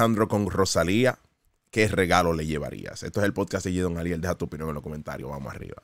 Alejandro con Rosalía, ¿qué regalo le llevarías? Esto es el podcast de Don Ariel. Deja tu opinión en los comentarios. Vamos arriba.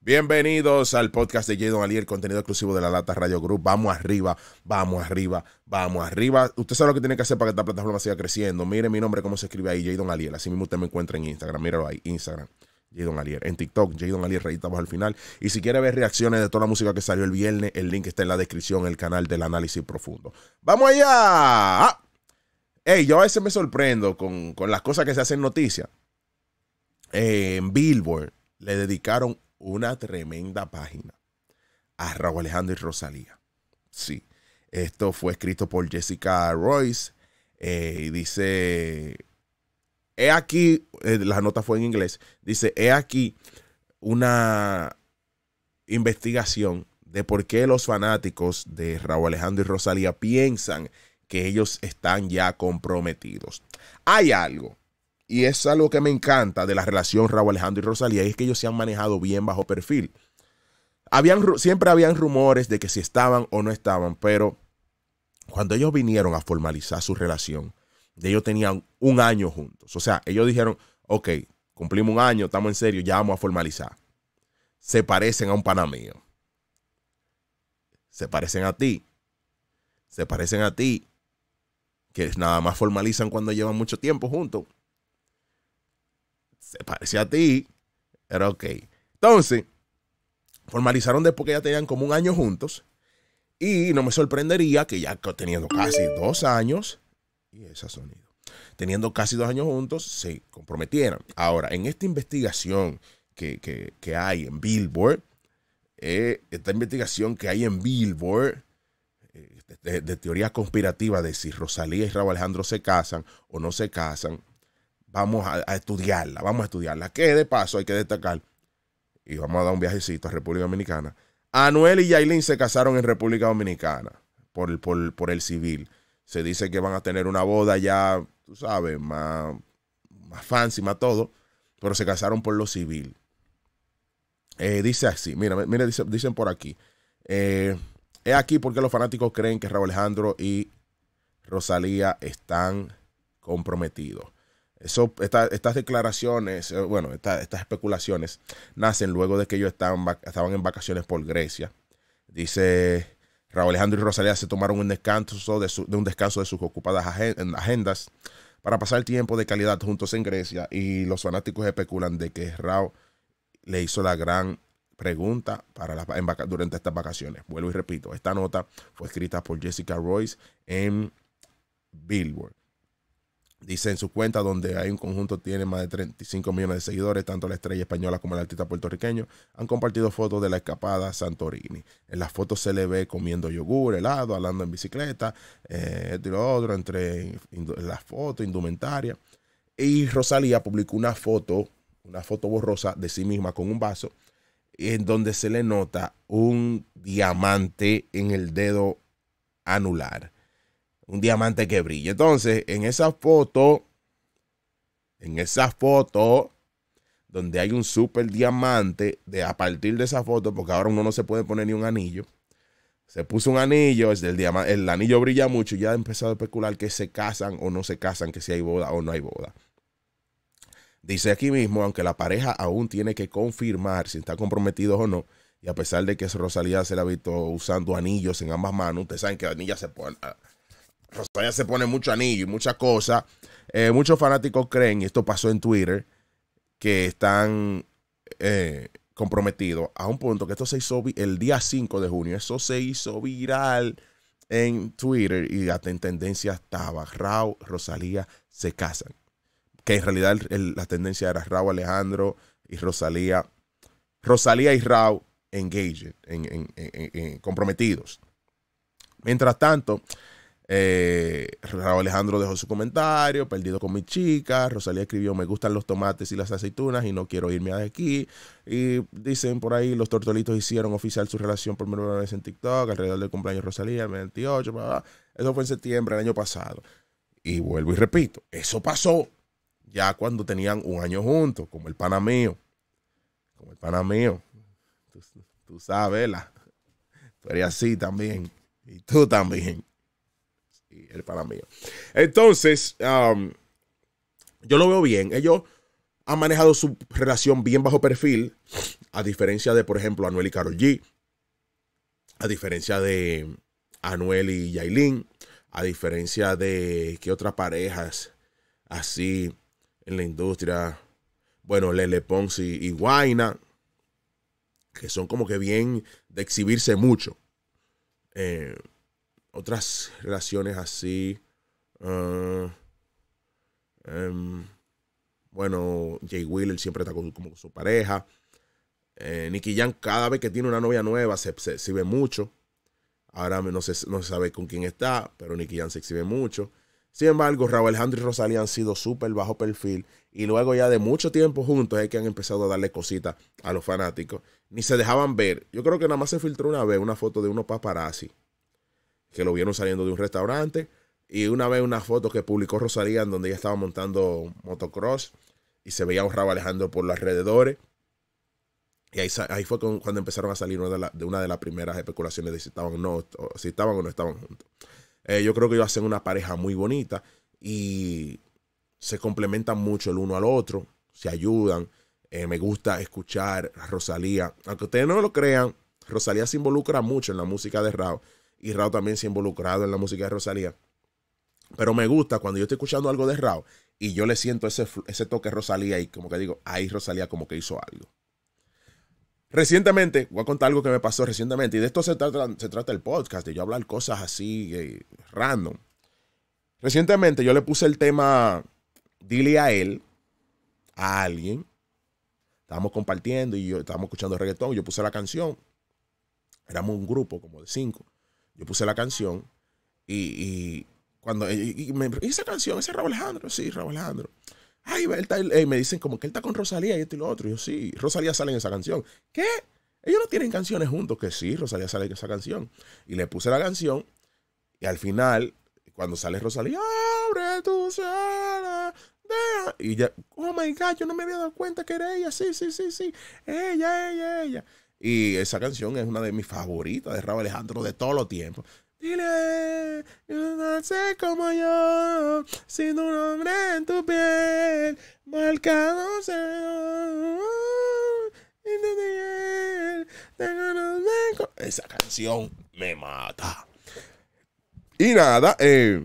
Bienvenidos al podcast de Jadon Aliel, contenido exclusivo de la Lata Radio Group. Vamos arriba, vamos arriba, vamos arriba. Usted sabe lo que tiene que hacer para que esta plataforma siga creciendo. Mire mi nombre, cómo se escribe ahí, Jadon Aliel. Así mismo usted me encuentra en Instagram. Míralo ahí, Instagram. Jadon Alier. En TikTok, Jadon Alier, reeditamos al final. Y si quiere ver reacciones de toda la música que salió el viernes, el link está en la descripción, el canal del análisis profundo. ¡Vamos allá! Hey, ah. yo a veces me sorprendo con, las cosas que se hacen noticias. en Billboard le dedicaron una tremenda página a Raúl Alejandro y Rosalía. Sí, esto fue escrito por Jessica Royce eh, y dice he aquí, eh, la nota fue en inglés, dice, he aquí una investigación de por qué los fanáticos de Raúl Alejandro y Rosalía piensan que ellos están ya comprometidos. Hay algo, y es algo que me encanta de la relación Raúl Alejandro y Rosalía, es que ellos se han manejado bien bajo perfil. Habían, siempre habían rumores de que si estaban o no estaban, pero cuando ellos vinieron a formalizar su relación, ellos tenían un año juntos. O sea, ellos dijeron, ok, cumplimos un año, estamos en serio, ya vamos a formalizar. Se parecen a un pana Se parecen a ti. Se parecen a ti. Que nada más formalizan cuando llevan mucho tiempo juntos. Se parece a ti. Pero ok. Entonces, formalizaron después que ya tenían como un año juntos. Y no me sorprendería que ya teniendo casi dos años, y ese sonido. Teniendo casi dos años juntos, se comprometieron. Ahora, en esta investigación que, hay en Billboard, eh, esta investigación que hay en Billboard eh, de, teoría conspirativa de si Rosalía y Raúl Alejandro se casan o no se casan, vamos a, estudiarla, vamos a estudiarla. Que de paso hay que destacar, y vamos a dar un viajecito a República Dominicana. Anuel y Yailin se casaron en República Dominicana por, por, por el civil. Se dice que van a tener una boda ya, tú sabes, más, más fancy, más todo, pero se casaron por lo civil. Eh, dice así, mira, dicen por aquí. es eh, aquí porque los fanáticos creen que Raúl Alejandro y Rosalía están comprometidos. Eso, estas declaraciones, eh, bueno, estas especulaciones nacen luego de que ellos estaban, estaban en vacaciones por Grecia. Dice Raúl Alejandro y Rosalía se tomaron un descanso de, un descanso de sus ocupadas agendas para pasar tiempo de calidad juntos en Grecia y los fanáticos especulan de que Raúl le hizo la gran pregunta para durante estas vacaciones. Vuelvo y repito, esta nota fue escrita por Jessica Royce en Billboard. Dice en su cuenta, donde hay un conjunto tiene más de 35 millones de seguidores, tanto la estrella española como el artista puertorriqueño han compartido fotos de la escapada Santorini. En las fotos se le ve comiendo yogur, helado, hablando en bicicleta, eh, y lo otro, entre las fotos, indumentaria. Y Rosalía publicó una foto, una foto borrosa de sí misma con un vaso, en donde se le nota un diamante en el dedo anular un diamante que brille. Entonces, en esa foto, en esa foto, donde hay un super diamante, de, a partir de esa foto, porque ahora uno no se puede poner ni un anillo, se puso un anillo, es del diamante, el anillo brilla mucho, y ya ha empezado a especular que se casan o no se casan, que si hay boda o no hay boda. Dice aquí mismo, aunque la pareja aún tiene que confirmar si está comprometido o no, y a pesar de que Rosalía se la ha visto usando anillos en ambas manos, ustedes saben que anillas se ponen, ah, Rosalía se pone mucho anillo y muchas cosas. Eh, muchos fanáticos creen, y esto pasó en Twitter, que están eh, comprometidos a un punto que esto se hizo el día 5 de junio. Eso se hizo viral en Twitter y hasta en tendencia estaba. Raúl, Rosalía se casan. Que en realidad la tendencia era Raúl Alejandro y Rosalía. Rosalía y Raúl engaged, comprometidos. Mientras tanto, eh, Alejandro dejó su comentario, perdido con mi chica. Rosalía escribió, me gustan los tomates y las aceitunas y no quiero irme de aquí. Y dicen por ahí, los tortolitos hicieron oficial su relación por primera vez en TikTok alrededor del cumpleaños de Rosalía, 28, Eso fue en septiembre del año pasado. Y vuelvo y repito, eso pasó ya cuando tenían un año juntos, como el pana mío. Como el pana mío. Tú, sabes, la. Tú eres así también. Y tú también el para mío. Entonces, um, yo lo veo bien. Ellos han manejado su relación bien bajo perfil, a diferencia de, por ejemplo, Anuel y Karol G, a diferencia de Anuel y Yailin, a diferencia de que otras parejas así en la industria, bueno, Lele Pons y Guaina, que son como que bien de exhibirse mucho. Eh, otras relaciones así. Ah, em, bueno, Jay Wheeler siempre está con, como su pareja. Eh, Nicky Jan, cada vez que tiene una novia nueva, se, exhibe mucho. Ahora no se, no sabe con quién está, pero Nicky Jan se exhibe mucho. Sin embargo, Raúl Alejandro y Rosalía han sido súper bajo perfil y luego ya de mucho tiempo juntos es que han empezado a darle cositas a los fanáticos. Ni se dejaban ver. Yo creo que nada más se filtró una vez una foto de unos paparazzi que lo vieron saliendo de un restaurante. Y una vez una foto que publicó Rosalía en donde ella estaba montando motocross y se veía un rabo alejando por los alrededores. Y ahí, fue cuando empezaron a salir una de, una de las primeras especulaciones de si estaban o no, si estaban o no estaban juntos. Eh, yo creo que a hacen una pareja muy bonita y se complementan mucho el uno al otro, se ayudan. Eh, me gusta escuchar a Rosalía. Aunque ustedes no lo crean, Rosalía se involucra mucho en la música de Rao y Raúl también se ha involucrado en la música de Rosalía. Pero me gusta cuando yo estoy escuchando algo de Rao y yo le siento ese, ese toque Rosalía y como que digo, ahí Rosalía como que hizo algo. Recientemente, voy a contar algo que me pasó recientemente, y de esto se trata, el podcast, de yo hablar cosas así eh, random. Recientemente yo le puse el tema, dile a él, a alguien. Estábamos compartiendo y yo estábamos escuchando reggaetón, yo puse la canción. Éramos un grupo como de cinco. Yo puse la canción y, cuando y, esa canción, ese Raúl Alejandro, sí, Raúl Alejandro. Ay, él me dicen como que él está con Rosalía y esto y lo otro. Y yo, sí, Rosalía sale en esa canción. ¿Qué? Ellos no tienen canciones juntos, que sí, Rosalía sale en esa canción. Y le puse la canción y al final, cuando sale Rosalía, abre tu sala. Y ya, oh my god, yo no me había dado cuenta que era ella, sí, sí, sí, sí, ella, ella, ella. Y esa canción es una de mis favoritas de Raúl Alejandro de todos los tiempos. Dile, yo no sé como yo, sin un hombre en tu piel, marcado esa canción me mata. Y nada, eh,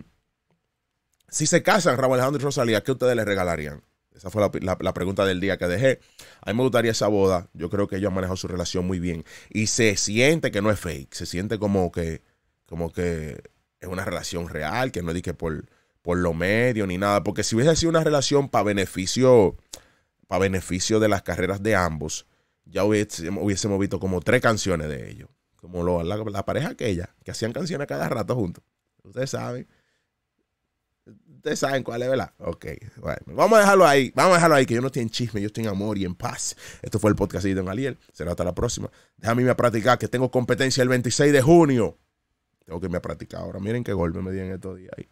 si se casan Raúl Alejandro y Rosalía, ¿qué ustedes les regalarían? Esa fue la, pregunta del día que dejé. A mí me gustaría esa boda. Yo creo que ellos han manejado su relación muy bien. Y se siente que no es fake. Se siente como que, como que es una relación real, que no dije por, por lo medio ni nada. Porque si hubiese sido una relación para beneficio, beneficio de las carreras de ambos, ya hubiésemos, visto como tres canciones de ellos. Como la, la pareja aquella, que hacían canciones cada rato juntos. Ustedes saben. Ustedes saben cuál es, ¿verdad? Ok. Bueno, vamos a dejarlo ahí. Vamos a dejarlo ahí, que yo no estoy en chisme, yo estoy en amor y en paz. Esto fue el podcast de Don Aliel. Será hasta la próxima. Déjame irme a practicar, que tengo competencia el 26 de junio. Tengo que irme a practicar ahora. Miren qué golpe me di en estos días ahí.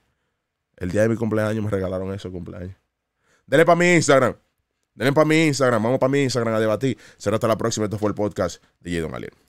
El día de mi cumpleaños me regalaron eso, cumpleaños. Denle para mi Instagram. Denle para mi Instagram. Vamos para mi Instagram a debatir. Será hasta la próxima. Esto fue el podcast de Don Aliel.